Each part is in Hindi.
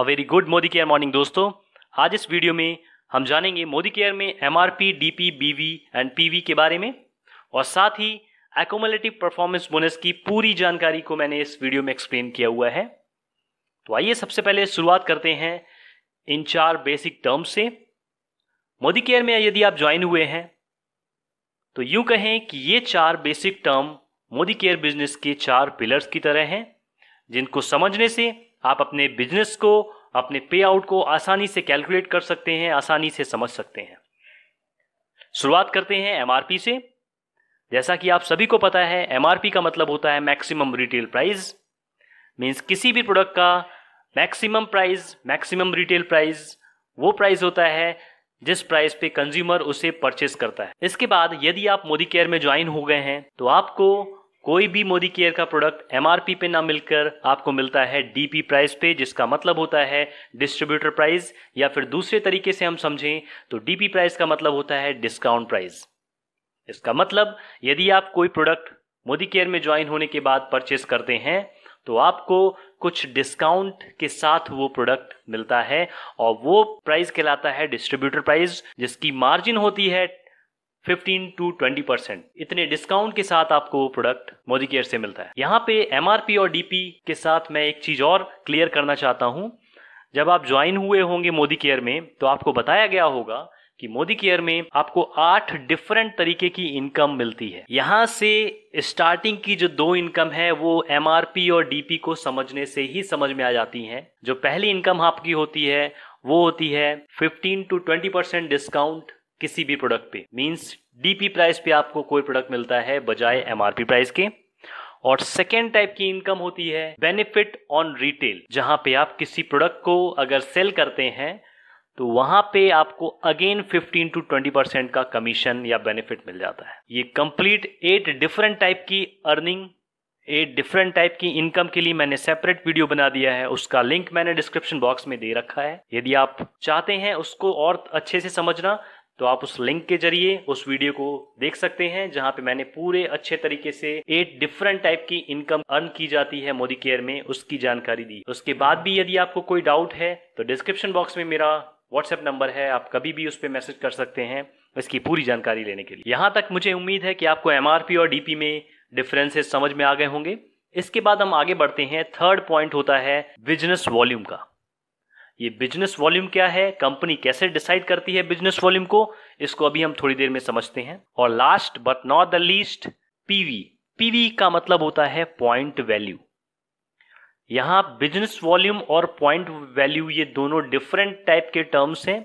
अ very good Modicare morning दोस्तों आज इस वीडियो में हम जानेंगे मोदी केयर में M R P D P B V and P V के बारे में और साथ ही एकोमोलेटिव परफॉर्मेंस बोनस की पूरी जानकारी को मैंने इस वीडियो में एक्सप्लेन किया हुआ है तो आइए सबसे पहले शुरुआत करते हैं इन चार बेसिक टर्म्स से मोदी केयर में यदि आप ज्वाइन हुए हैं तो यूं कहें कि ये चार basic term Modicare business के चार पिलर्स की तरह हैं जिनको समझने से आप अपने बिजनेस को अपने पे आउट को आसानी से कैलकुलेट कर सकते हैं आसानी से समझ सकते हैं शुरुआत करते हैं एम से जैसा कि आप सभी को पता है एमआरपी का मतलब होता है मैक्सिमम रिटेल प्राइस मीन्स किसी भी प्रोडक्ट का maximum price maximum retail price वो प्राइस होता है जिस प्राइस पे कंज्यूमर उसे परचेस करता है इसके बाद यदि आप मोदी केयर में ज्वाइन हो गए हैं तो आपको कोई भी मोदी केयर का प्रोडक्ट एमआरपी पे ना मिलकर आपको मिलता है डीपी प्राइस पे जिसका मतलब होता है डिस्ट्रीब्यूटर प्राइस या फिर दूसरे तरीके से हम समझें तो डीपी प्राइस का मतलब होता है डिस्काउंट प्राइस इसका मतलब यदि आप कोई प्रोडक्ट मोदी केयर में ज्वाइन होने के बाद परचेस करते हैं तो आपको कुछ डिस्काउंट के साथ वो प्रोडक्ट मिलता है और वो प्राइस कहलाता है डिस्ट्रीब्यूटर प्राइस जिसकी मार्जिन होती है फिफ्टीन टू ट्वेंटी परसेंट इतने डिस्काउंट के साथ आपको वो प्रोडक्ट मोदी केयर से मिलता है यहाँ पे एम और डीपी के साथ मैं एक चीज और क्लियर करना चाहता हूँ जब आप ज्वाइन हुए होंगे मोदी केयर में तो आपको बताया गया होगा कि मोदी केयर में आपको आठ डिफरेंट तरीके की इनकम मिलती है यहाँ से स्टार्टिंग की जो दो इनकम है वो एमआरपी और डीपी को समझने से ही समझ में आ जाती हैं जो पहली इनकम आपकी होती है वो होती है 15 टू 20 परसेंट डिस्काउंट किसी भी प्रोडक्ट पे मींस डीपी प्राइस पे आपको कोई प्रोडक्ट मिलता है बजाय एमआरपी प्राइस के और सेकेंड टाइप की इनकम होती है बेनिफिट ऑन रिटेल जहां पे आप किसी प्रोडक्ट को अगर सेल करते हैं तो वहां पे आपको अगेन 15 टू 20 परसेंट का कमीशन या बेनिफिट मिल जाता है ये कंप्लीट एट डिफरेंट टाइप की अर्निंग एट डिफरेंट टाइप की इनकम के लिए मैंने सेपरेट वीडियो बना दिया है उसका लिंक मैंने डिस्क्रिप्शन बॉक्स में दे रखा है यदि आप चाहते हैं उसको और अच्छे से समझना तो आप उस लिंक के जरिए उस वीडियो को देख सकते हैं जहां पे मैंने पूरे अच्छे तरीके से एट डिफरेंट टाइप की इनकम अर्न की जाती है मोदी केयर में उसकी जानकारी दी उसके बाद भी यदि आपको कोई डाउट है तो डिस्क्रिप्शन बॉक्स में मेरा व्हाट्सएप नंबर है आप कभी भी उस पर मैसेज कर सकते हैं इसकी पूरी जानकारी लेने के लिए यहां तक मुझे उम्मीद है कि आपको एम और डी में डिफरेंसेस समझ में आ गए होंगे इसके बाद हम आगे बढ़ते हैं थर्ड पॉइंट होता है बिजनेस वॉल्यूम का ये बिजनेस वॉल्यूम क्या है कंपनी कैसे डिसाइड करती है बिजनेस वॉल्यूम को इसको अभी हम थोड़ी देर में समझते हैं और last but not the least PV PV का मतलब होता है पॉइंट वैल्यू यहां बिजनेस वॉल्यूम और पॉइंट वैल्यू ये दोनों डिफरेंट टाइप के टर्म्स हैं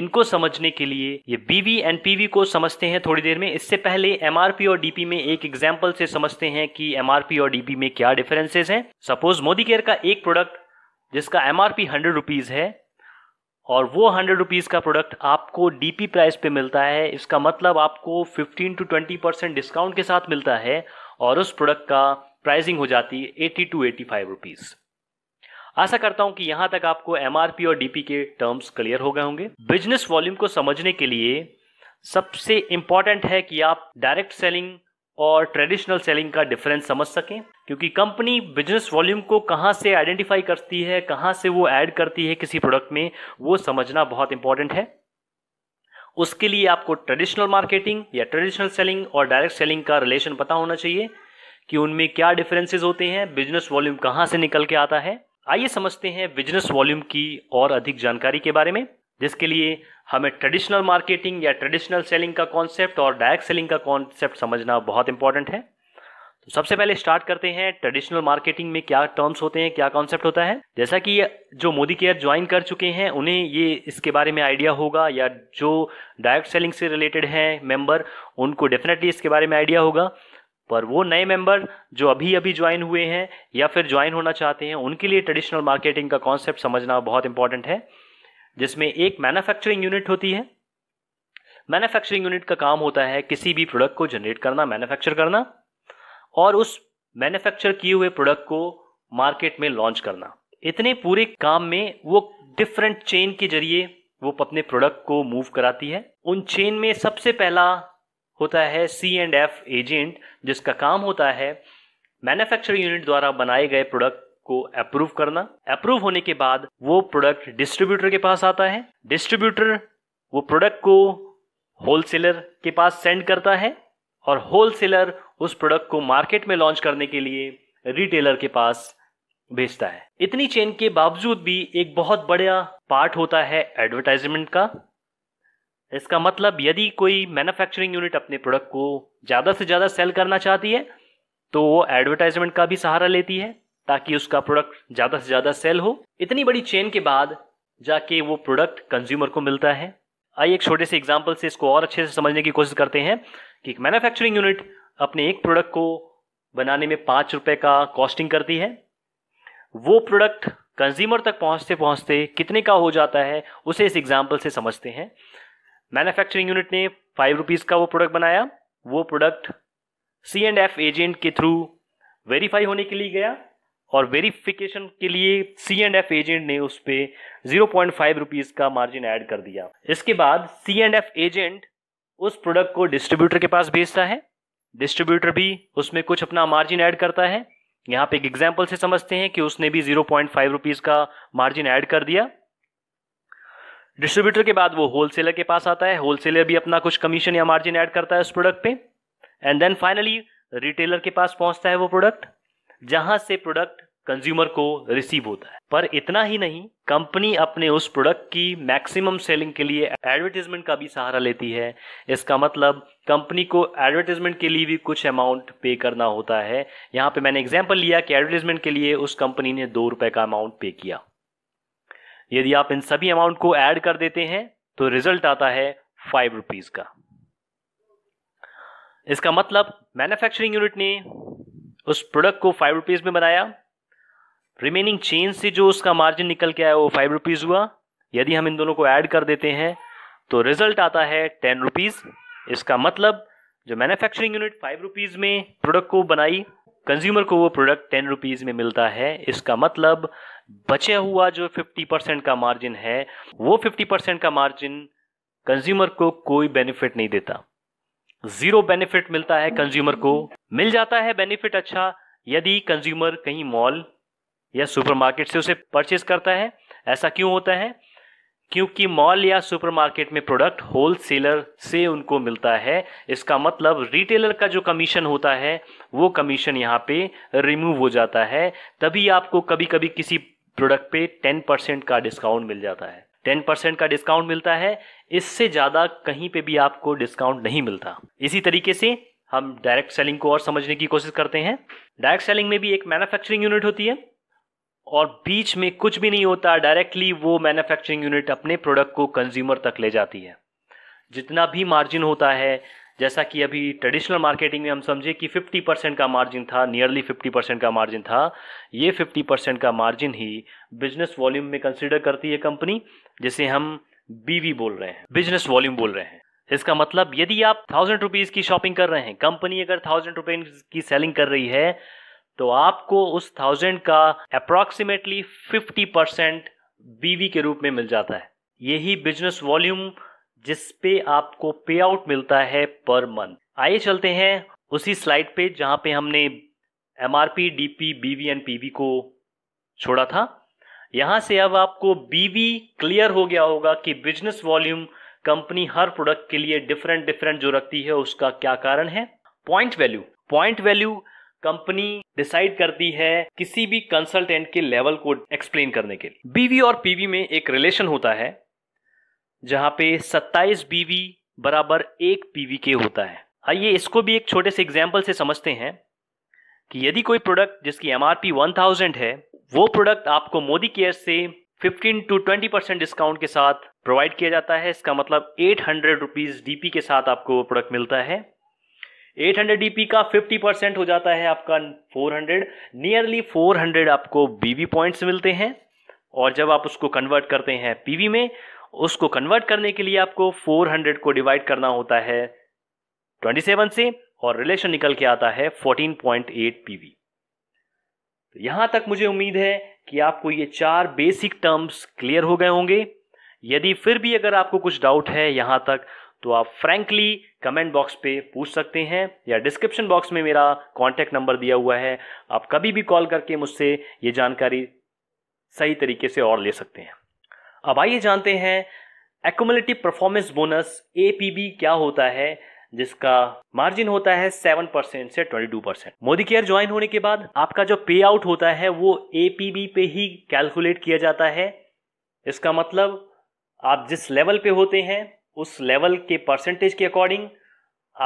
इनको समझने के लिए ये बीवी एंड पीवी को समझते हैं थोड़ी देर में इससे पहले एमआरपी और डीपी में एक एग्जाम्पल से समझते हैं कि एमआरपी और डीपी में क्या डिफरेंसेस हैं सपोज मोदी केयर का एक प्रोडक्ट जिसका M R P hundred rupees है और वो हंड्रेड रुपीज़ का प्रोडक्ट आपको डी पी प्राइस पे मिलता है इसका मतलब आपको fifteen to twenty percent discount के साथ मिलता है और उस प्रोडक्ट का प्राइसिंग हो जाती है eighty to eighty five rupees आशा करता हूं कि यहां तक आपको पी और डीपी के टर्म्स क्लियर हो गए होंगे बिजनेस वॉल्यूम को समझने के लिए सबसे इंपॉर्टेंट है कि आप डायरेक्ट सेलिंग और ट्रेडिशनल सेलिंग का डिफरेंस समझ सकें क्योंकि कंपनी बिजनेस वॉल्यूम को कहाँ से आइडेंटिफाई करती है कहाँ से वो ऐड करती है किसी प्रोडक्ट में वो समझना बहुत इंपॉर्टेंट है उसके लिए आपको ट्रेडिशनल मार्केटिंग या ट्रेडिशनल सेलिंग और डायरेक्ट सेलिंग का रिलेशन पता होना चाहिए कि उनमें क्या डिफरेंसेस होते हैं बिजनेस वॉल्यूम कहाँ से निकल के आता है आइए समझते हैं बिजनेस वॉल्यूम की और अधिक जानकारी के बारे में जिसके लिए हमें ट्रेडिशनल मार्केटिंग या ट्रेडिशनल सेलिंग का कॉन्सेप्ट और डायरेक्ट सेलिंग का कॉन्सेप्ट समझना बहुत इंपॉर्टेंट है तो सबसे पहले स्टार्ट करते हैं ट्रेडिशनल मार्केटिंग में क्या टर्म्स होते हैं क्या कॉन्सेप्ट होता है जैसा कि जो मोदी केयर ज्वाइन कर चुके हैं उन्हें ये इसके बारे में आइडिया होगा या जो डायरेक्ट सेलिंग से रिलेटेड हैं मेंबर उनको डेफिनेटली इसके बारे में आइडिया होगा पर वो नए मेंबर जो अभी अभी ज्वाइन हुए हैं या फिर ज्वाइन होना चाहते हैं उनके लिए ट्रेडिशनल मार्केटिंग का कॉन्सेप्ट समझना बहुत इंपॉर्टेंट है जिसमें एक मैन्युफैक्चरिंग यूनिट होती है मैन्युफैक्चरिंग यूनिट का काम होता है किसी भी प्रोडक्ट को जनरेट करना मैन्युफैक्चर करना और उस मैन्युफैक्चर किए हुए प्रोडक्ट को मार्केट में लॉन्च करना इतने पूरे काम में वो डिफरेंट चेन के जरिए वो अपने प्रोडक्ट को मूव कराती है उन चेन में सबसे पहला होता है सी एंड एफ एजेंट जिसका काम होता है मैन्युफैक्चरिंग यूनिट द्वारा बनाए गए प्रोडक्ट को अप्रूव करना अप्रूव होने के बाद वो प्रोडक्ट डिस्ट्रीब्यूटर के पास आता है डिस्ट्रीब्यूटर वो प्रोडक्ट को होलसेलर के पास सेंड करता है और होलसेलर उस प्रोडक्ट को मार्केट में लॉन्च करने के लिए रिटेलर के पास भेजता है इतनी चेन के बावजूद भी एक बहुत बड़ा पार्ट होता है एडवर्टाइजमेंट का इसका मतलब यदि कोई मैन्युफैक्चरिंग यूनिट अपने प्रोडक्ट को ज़्यादा से ज़्यादा सेल करना चाहती है तो वो एडवर्टाइजमेंट का भी सहारा लेती है ताकि उसका प्रोडक्ट ज़्यादा से ज़्यादा सेल हो इतनी बड़ी चेन के बाद जाके वो प्रोडक्ट कंज्यूमर को मिलता है आइए एक छोटे से एग्जाम्पल से इसको और अच्छे से समझने की कोशिश करते हैं कि एक मैन्युफैक्चरिंग यूनिट अपने एक प्रोडक्ट को बनाने में पाँच रुपये का कॉस्टिंग करती है वो प्रोडक्ट कंज्यूमर तक पहुंचते पहुंचते कितने का हो जाता है उसे इस एग्जाम्पल से समझते हैं मैन्युफैक्चरिंग यूनिट ने फाइव रुपीज़ का वो प्रोडक्ट बनाया वो product C and F agent के थ्रू वेरीफाई होने के लिए गया और वेरिफिकेशन के लिए सी एंड एफ एजेंट ने उस पर जीरो पॉइंट फाइव रुपीज का मार्जिन ऐड कर दिया इसके बाद सी एंड एफ एजेंट उस प्रोडक्ट को डिस्ट्रीब्यूटर के पास भेजता है डिस्ट्रीब्यूटर भी उसमें कुछ अपना मार्जिन ऐड करता है यहाँ पे एक एग्जाम्पल से समझते हैं कि उसने भी जीरो पॉइंट फाइव रुपीज का मार्जिन ऐड कर दिया डिस्ट्रीब्यूटर के बाद वो होलसेलर के पास आता है होलसेलर भी अपना कुछ कमीशन या मार्जिन ऐड करता है उस प्रोडक्ट पे एंड देन फाइनली रिटेलर के पास पहुंचता है वो प्रोडक्ट जहां से प्रोडक्ट कंज्यूमर को रिसीव होता है पर इतना ही नहीं कंपनी अपने उस प्रोडक्ट की मैक्सिमम सेलिंग के लिए एडवर्टीजमेंट का भी सहारा लेती है इसका मतलब कंपनी को एडवर्टीजमेंट के लिए भी कुछ अमाउंट पे करना होता है यहाँ पे मैंने एग्जाम्पल लिया कि एडवर्टीजमेंट के लिए उस कंपनी ने दो रुपए का अमाउंट पे किया यदि आप इन सभी अमाउंट को ऐड कर देते हैं तो रिजल्ट आता है फाइव रुपीज का इसका मतलब मैन्युफैक्चरिंग यूनिट ने उस प्रोडक्ट को फाइव रुपीज़ में बनाया रिमेनिंग चेन से जो उसका मार्जिन निकल के आया वो फाइव रुपीज़ हुआ यदि हम इन दोनों को ऐड कर देते हैं तो रिजल्ट आता है टेन रुपीज़ इसका मतलब जो मैन्युफैक्चरिंग यूनिट फाइव रुपीज़ में प्रोडक्ट को बनाई कंज्यूमर को वो प्रोडक्ट टेन रुपीज़ में मिलता है इसका मतलब बचे हुआ जो फिफ्टी परसेंट का मार्जिन है वो फिफ्टी परसेंट का मार्जिन कंज्यूमर को कोई बेनिफिट नहीं देता जीरो बेनिफिट मिलता है कंज्यूमर को मिल जाता है बेनिफिट अच्छा यदि कंज्यूमर कहीं मॉल या सुपरमार्केट से उसे परचेज करता है ऐसा क्यों होता है क्योंकि मॉल या सुपरमार्केट में प्रोडक्ट होलसेलर से उनको मिलता है इसका मतलब रिटेलर का जो कमीशन होता है वो कमीशन यहाँ पे रिमूव हो जाता है तभी आपको कभी कभी किसी प्रोडक्ट पे टेन परसेंट का डिस्काउंट मिल जाता है टेन परसेंट का डिस्काउंट मिलता है इससे ज़्यादा कहीं पे भी आपको डिस्काउंट नहीं मिलता इसी तरीके से हम डायरेक्ट सेलिंग को और समझने की कोशिश करते हैं डायरेक्ट सेलिंग में भी एक मैन्युफैक्चरिंग यूनिट होती है और बीच में कुछ भी नहीं होता डायरेक्टली वो मैन्युफैक्चरिंग यूनिट अपने प्रोडक्ट को कंज्यूमर तक ले जाती है जितना भी मार्जिन होता है जैसा कि अभी ट्रेडिशनल मार्केटिंग में हम समझे कि 50 परसेंट का मार्जिन था नियरली 50 परसेंट का मार्जिन था ये 50 परसेंट का मार्जिन ही बिजनेस वॉल्यूम में कंसिडर करती है कंपनी जिसे हम बीवी बोल रहे हैं बिजनेस वॉल्यूम बोल रहे हैं इसका मतलब यदि आप थाउजेंड रुपीज की शॉपिंग कर रहे हैं कंपनी अगर थाउजेंड रुपीज की सेलिंग कर रही है तो आपको उस थाउजेंड का अप्रॉक्सीमेटली फिफ्टी परसेंट बीवी के रूप में मिल जाता है यही बिजनेस वॉल्यूम जिस पे आपको पे आउट मिलता है पर मंथ आइए चलते हैं उसी स्लाइड पे जहां पे हमने M R P D P BV and P V को छोड़ा था यहां से अब आपको बीवी क्लियर हो गया होगा कि बिजनेस वॉल्यूम कंपनी हर प्रोडक्ट के लिए डिफरेंट डिफरेंट जो रखती है उसका क्या कारण है point value point value company decide करती है किसी भी कंसल्टेंट के लेवल को एक्सप्लेन करने के लिए बीवी और पीवी में एक रिलेशन होता है जहां पे 27 बीवी बराबर एक पीवी के होता है आइए इसको भी एक छोटे से एग्जाम्पल से समझते हैं कि यदि कोई प्रोडक्ट जिसकी एम आर वन थाउजेंड है वो प्रोडक्ट आपको मोदी केयर से 15 टू 20 परसेंट डिस्काउंट के साथ प्रोवाइड किया जाता है इसका मतलब एट हंड्रेड रुपीज डी के साथ आपको वो प्रोडक्ट मिलता है 800 डीपी का 50 परसेंट हो जाता है आपका 400 नियरली 400 आपको बीवी पॉइंट्स मिलते हैं और जब आप उसको कन्वर्ट करते हैं पीवी में उसको कन्वर्ट करने के लिए आपको 400 को डिवाइड करना होता है 27 से और रिलेशन निकल के आता है 14.8 पीवी तो यहां तक मुझे उम्मीद है कि आपको ये चार बेसिक टर्म्स क्लियर हो गए होंगे यदि फिर भी अगर आपको कुछ डाउट है यहां तक तो आप फ्रेंकली कमेंट बॉक्स पे पूछ सकते हैं या डिस्क्रिप्शन बॉक्स में मेरा कॉन्टैक्ट नंबर दिया हुआ है आप कभी भी कॉल करके मुझसे ये जानकारी सही तरीके से और ले सकते हैं अब आइए जानते हैं एक्मलेटिव परफॉर्मेंस बोनस ए क्या होता है जिसका मार्जिन होता है सेवन परसेंट से twenty two percent Modicare join होने के बाद आपका जो पे आउट होता है वो एपीबी पे ही कैलकुलेट किया जाता है इसका मतलब आप जिस लेवल पे होते हैं उस लेवल के परसेंटेज के अकॉर्डिंग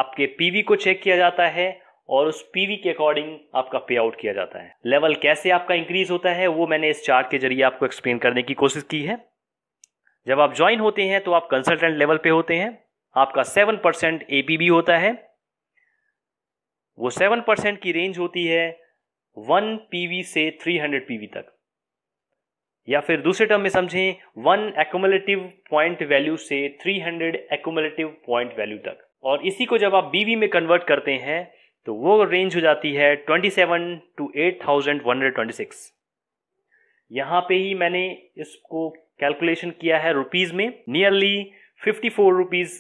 आपके पीवी को चेक किया जाता है और उस पीवी के अकॉर्डिंग आपका पे आउट किया जाता है लेवल कैसे आपका इंक्रीज होता है वो मैंने इस चार्ट के जरिए आपको एक्सप्लेन करने की कोशिश की है जब आप ज्वाइन होते हैं तो आप कंसल्टेंट लेवल पे होते हैं आपका सेवन परसेंट एपीबी होता है वो सेवन परसेंट की रेंज होती है वन पीवी से थ्री हंड्रेड पीवी तक या फिर दूसरे टर्म में समझें वन एकोमुलेटिव पॉइंट वैल्यू से three hundred accumulative point value तक और इसी को जब आप बीवी में कन्वर्ट करते हैं तो वो रेंज हो जाती है twenty seven to eight thousand one hundred twenty six यहाँ पे ही मैंने इसको कैलकुलेशन किया है रुपीज़ में नियरली फिफ्टी फोर रुपीज़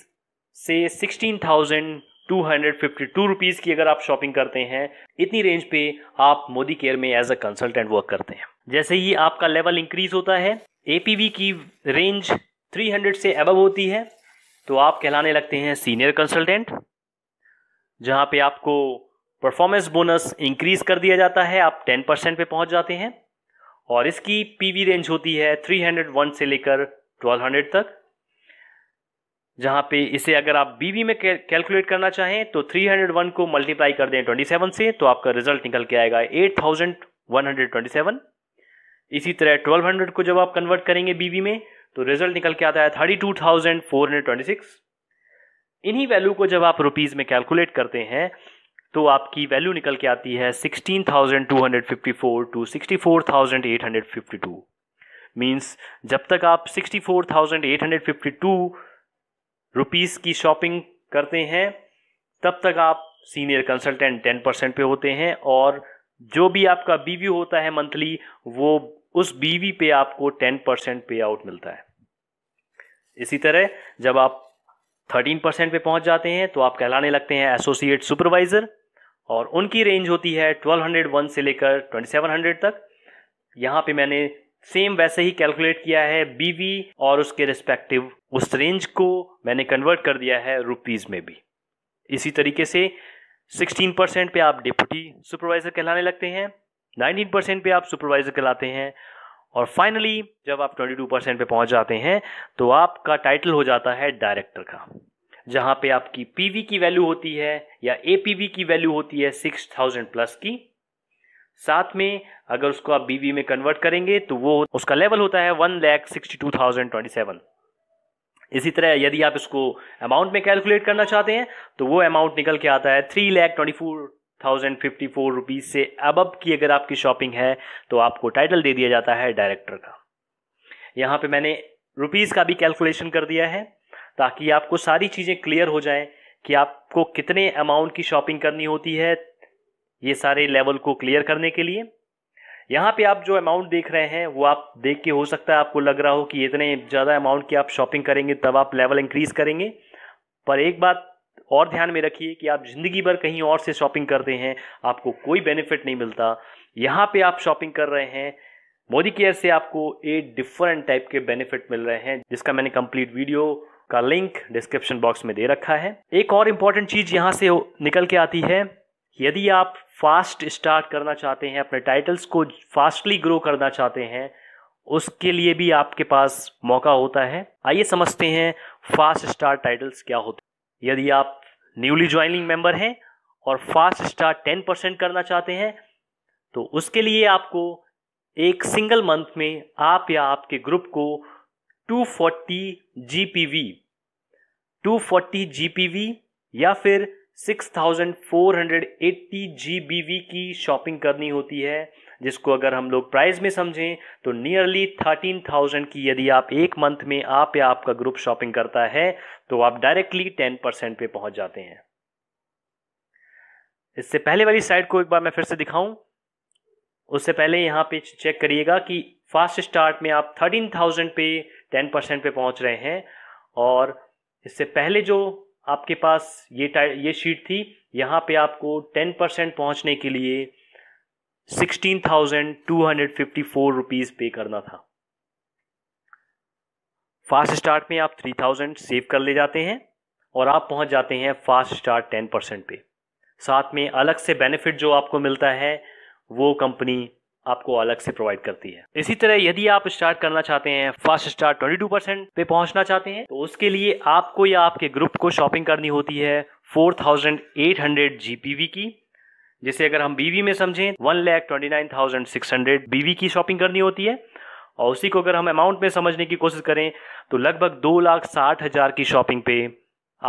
से sixteen thousand two hundred fifty two rupees की अगर आप शॉपिंग करते हैं इतनी रेंज पे आप मोदी केयर में एज अ कंसल्टेंट वर्क करते हैं जैसे ही आपका लेवल इंक्रीज होता है एपीवी की रेंज हंड्रेड से अबव होती है तो आप कहलाने लगते हैं सीनियर कंसल्टेंट जहां पे आपको परफॉर्मेंस बोनस इंक्रीज कर दिया जाता है आप टेन परसेंट पे पहुंच जाते हैं और इसकी पीवी रेंज होती है 301 से लेकर 1200 तक जहां पे इसे अगर आप बीवी में कैलकुलेट करना चाहें तो 301 को मल्टीप्लाई कर दें 27 से तो आपका रिजल्ट निकल के आएगा 8127 इसी तरह 1200 को जब आप कन्वर्ट करेंगे बीवी में तो रिजल्ट निकल के आता है थर्टी इन्हीं वैल्यू को जब आप रुपीज में कैलकुलेट करते हैं तो आपकी वैल्यू निकल के आती है 16,254 टू 64,852 मींस जब तक आप 64,852 रुपीस की शॉपिंग करते हैं तब तक आप सीनियर कंसल्टेंट 10 परसेंट पे होते हैं और जो भी आपका बीवी होता है मंथली वो उस बीवी पे आपको 10 परसेंट पे आउट मिलता है इसी तरह जब आप 13 परसेंट पे पहुंच जाते हैं तो आप कहलाने लगते हैं एसोसिएट सुपरवाइजर और उनकी रेंज होती है 1201 से लेकर 2700 तक यहाँ पे मैंने सेम वैसे ही कैलकुलेट किया है बीवी और उसके रिस्पेक्टिव उस रेंज को मैंने कन्वर्ट कर दिया है रुपीज़ में भी इसी तरीके से 16 परसेंट पे आप डिप्टी सुपरवाइज़र कहलाने लगते हैं 19 परसेंट पे आप सुपरवाइज़र कहलाते हैं और फाइनली जब आप 22 परसेंट पे पहुंच जाते हैं तो आपका टाइटल हो जाता है डायरेक्टर का जहां पे आपकी पीवी की वैल्यू होती है या एपीवी की वैल्यू होती है सिक्स थाउजेंड प्लस की साथ में अगर उसको आप बीवी में कन्वर्ट करेंगे तो वो उसका लेवल होता है one lakh sixty two thousand twenty seven इसी तरह यदि आप इसको अमाउंट में कैलकुलेट करना चाहते हैं तो वो अमाउंट निकल के आता है three lakh twenty four thousand fifty four rupees से अब की अगर आपकी शॉपिंग है तो आपको टाइटल दे दिया जाता है डायरेक्टर का यहाँ पे मैंने रुपीज़ का भी कैलकुलेशन कर दिया है ताकि आपको सारी चीज़ें क्लियर हो जाएं कि आपको कितने अमाउंट की शॉपिंग करनी होती है ये सारे लेवल को क्लियर करने के लिए यहाँ पे आप जो अमाउंट देख रहे हैं वो आप देख के हो सकता है आपको लग रहा हो कि इतने ज़्यादा अमाउंट की आप शॉपिंग करेंगे तब आप लेवल इंक्रीज करेंगे पर एक बात और ध्यान में रखिए कि आप ज़िंदगी भर कहीं और से शॉपिंग करते हैं आपको कोई बेनिफिट नहीं मिलता यहाँ पे आप शॉपिंग कर रहे हैं मोदी केयर से आपको एट डिफरेंट टाइप के बेनिफिट मिल रहे हैं जिसका मैंने कंप्लीट वीडियो का लिंक डिस्क्रिप्शन बॉक्स में दे रखा है एक और इम्पॉर्टेंट चीज यहाँ से निकल के आती है यदि आप फास्ट स्टार्ट करना चाहते हैं अपने टाइटल्स को फास्टली ग्रो करना चाहते हैं उसके लिए भी आपके पास मौका होता है आइए समझते हैं फास्ट स्टार्ट टाइटल्स क्या होते हैं यदि आप न्यूली ज्वाइनिंग मेंबर हैं और फास्ट स्टार्ट टेन परसेंट करना चाहते हैं तो उसके लिए आपको एक सिंगल मंथ में आप या आपके ग्रुप को 240 GPV 240 GPV या फिर 6480 GBV की शॉपिंग करनी होती है जिसको अगर हम लोग प्राइस में समझें तो नियरली 13,000 की यदि आप एक मंथ में आप या आपका ग्रुप शॉपिंग करता है तो आप डायरेक्टली 10 परसेंट पे पहुंच जाते हैं इससे पहले वाली साइड को एक बार मैं फिर से दिखाऊं उससे पहले यहां पे चेक करिएगा कि फास्ट स्टार्ट में आप 13,000 पे टेन परसेंट पर पहुँच रहे हैं और इससे पहले जो आपके पास ये ये शीट थी यहाँ पे आपको टेन परसेंट पहुँचने के लिए sixteen thousand two hundred fifty four rupees pay करना था फास्ट स्टार्ट में आप थ्री थाउजेंड सेव कर ले जाते हैं और आप पहुंच जाते हैं फास्ट स्टार्ट टेन परसेंट पे साथ में अलग से बेनिफिट जो आपको मिलता है वो कंपनी आपको अलग से प्रोवाइड करती है इसी तरह यदि आप स्टार्ट करना चाहते हैं फास्ट स्टार्ट ट्वेंटी परसेंट पे पहुंचना चाहते हैं तो उसके लिए आपको या आपके ग्रुप को शॉपिंग करनी होती है पी वी की जिसे अगर हम बीवी में समझें one lakh twenty nine thousand six hundred BV की शॉपिंग करनी होती है और उसी को अगर हम अमाउंट में समझने की कोशिश करें तो लगभग दो लाख साठ हजार की शॉपिंग पे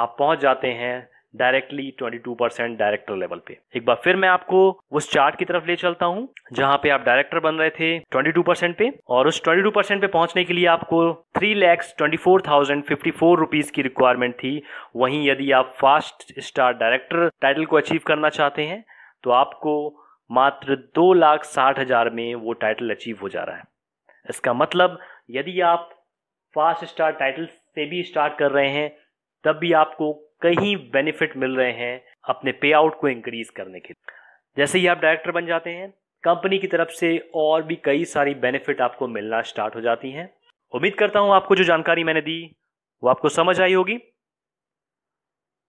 आप पहुंच जाते हैं डायरेक्टली 22 परसेंट डायरेक्टर लेवल पे एक बार फिर मैं आपको उस चार्ट की तरफ ले चलता हूँ जहाँ पे आप डायरेक्टर बन रहे थे 22 परसेंट पे और उस 22 परसेंट पे पहुंचने के लिए आपको three lakhs twenty four thousand fifty four rupees की रिक्वायरमेंट थी वहीं यदि आप फास्ट स्टार डायरेक्टर टाइटल को अचीव करना चाहते हैं तो आपको मात्र दो लाख साठ हजार में वो टाइटल अचीव हो जा रहा है इसका मतलब यदि आप फास्ट स्टार टाइटल से भी स्टार्ट कर रहे हैं तब भी आपको कहीं बेनिफिट मिल रहे हैं अपने पे आउट को इंक्रीज करने के जैसे ही आप डायरेक्टर बन जाते हैं कंपनी की तरफ से और भी कई सारी बेनिफिट आपको मिलना स्टार्ट हो जाती हैं उम्मीद करता हूं आपको जो जानकारी मैंने दी वो आपको समझ आई होगी